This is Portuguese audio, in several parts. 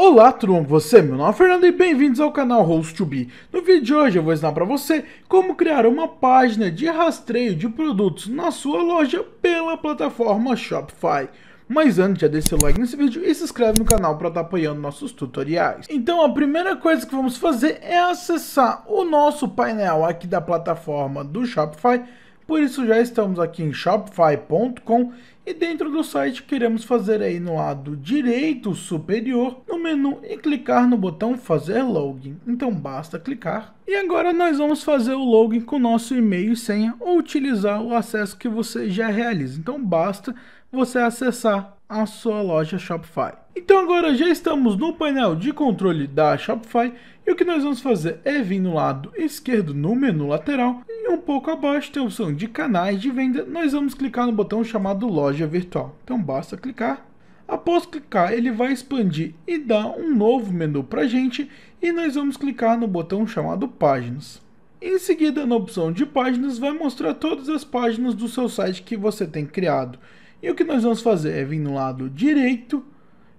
Olá, tudo bom com você? Meu nome é Fernando e bem-vindos ao canal Host2B. No vídeo de hoje eu vou ensinar para você como criar uma página de rastreio de produtos na sua loja pela plataforma Shopify. Mas antes, já deixa seu like nesse vídeo e se inscreve no canal para estar tá apoiando nossos tutoriais. Então a primeira coisa que vamos fazer é acessar o nosso painel aqui da plataforma do Shopify por isso já estamos aqui em shopify.com e dentro do site queremos fazer aí no lado direito superior no menu e clicar no botão fazer login. Então basta clicar. E agora nós vamos fazer o login com nosso e-mail e senha ou utilizar o acesso que você já realiza. Então basta você acessar a sua loja Shopify. Então agora já estamos no painel de controle da Shopify e o que nós vamos fazer é vir no lado esquerdo no menu lateral é um pouco abaixo tem a opção de canais de venda, nós vamos clicar no botão chamado loja virtual. Então basta clicar. Após clicar, ele vai expandir e dar um novo menu para gente e nós vamos clicar no botão chamado páginas. Em seguida, na opção de páginas, vai mostrar todas as páginas do seu site que você tem criado. E o que nós vamos fazer é vir no lado direito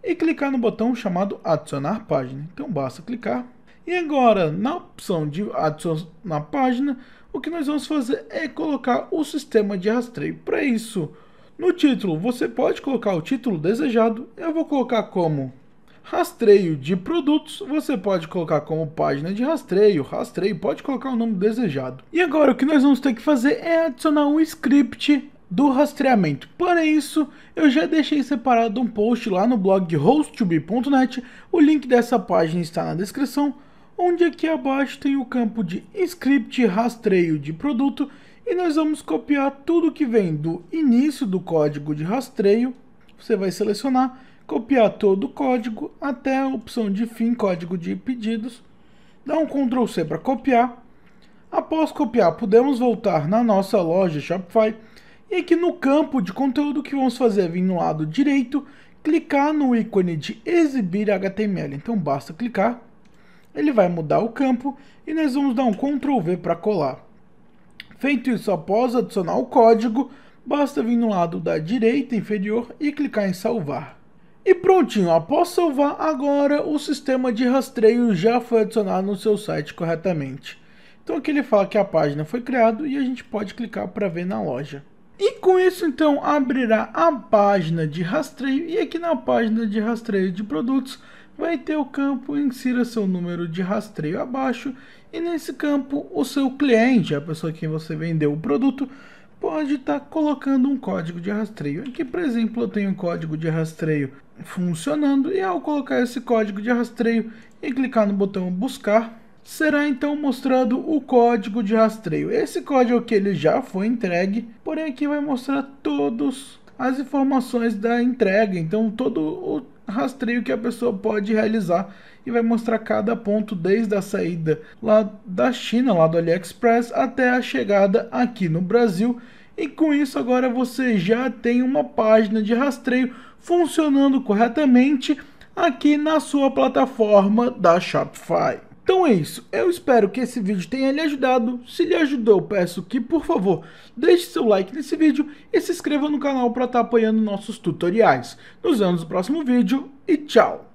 e clicar no botão chamado adicionar página. Então basta clicar. E agora, na opção de adição na página, o que nós vamos fazer é colocar o sistema de rastreio. Para isso, no título, você pode colocar o título desejado. Eu vou colocar como rastreio de produtos, você pode colocar como página de rastreio, rastreio, pode colocar o nome desejado. E agora o que nós vamos ter que fazer é adicionar um script do rastreamento. Para isso, eu já deixei separado um post lá no blog hostube.net. O link dessa página está na descrição onde aqui abaixo tem o campo de script rastreio de produto e nós vamos copiar tudo que vem do início do código de rastreio, você vai selecionar, copiar todo o código até a opção de fim, código de pedidos, dá um Ctrl C para copiar, após copiar podemos voltar na nossa loja Shopify e aqui no campo de conteúdo que vamos fazer é vir no lado direito, clicar no ícone de exibir HTML, então basta clicar, ele vai mudar o campo e nós vamos dar um Ctrl V para colar. Feito isso, após adicionar o código, basta vir no lado da direita inferior e clicar em salvar. E prontinho, após salvar, agora o sistema de rastreio já foi adicionado no seu site corretamente. Então aqui ele fala que a página foi criada e a gente pode clicar para ver na loja. E com isso então abrirá a página de rastreio e aqui na página de rastreio de produtos vai ter o campo insira seu número de rastreio abaixo e nesse campo o seu cliente, a pessoa que você vendeu o produto, pode estar tá colocando um código de rastreio. Aqui, por exemplo, eu tenho um código de rastreio funcionando e ao colocar esse código de rastreio e clicar no botão buscar, será então mostrado o código de rastreio. Esse código que ele já foi entregue, porém aqui vai mostrar todos as informações da entrega, então todo o rastreio que a pessoa pode realizar e vai mostrar cada ponto desde a saída lá da China, lá do AliExpress, até a chegada aqui no Brasil. E com isso agora você já tem uma página de rastreio funcionando corretamente aqui na sua plataforma da Shopify. Então é isso, eu espero que esse vídeo tenha lhe ajudado, se lhe ajudou peço que por favor deixe seu like nesse vídeo e se inscreva no canal para estar tá apoiando nossos tutoriais. Nos vemos no próximo vídeo e tchau!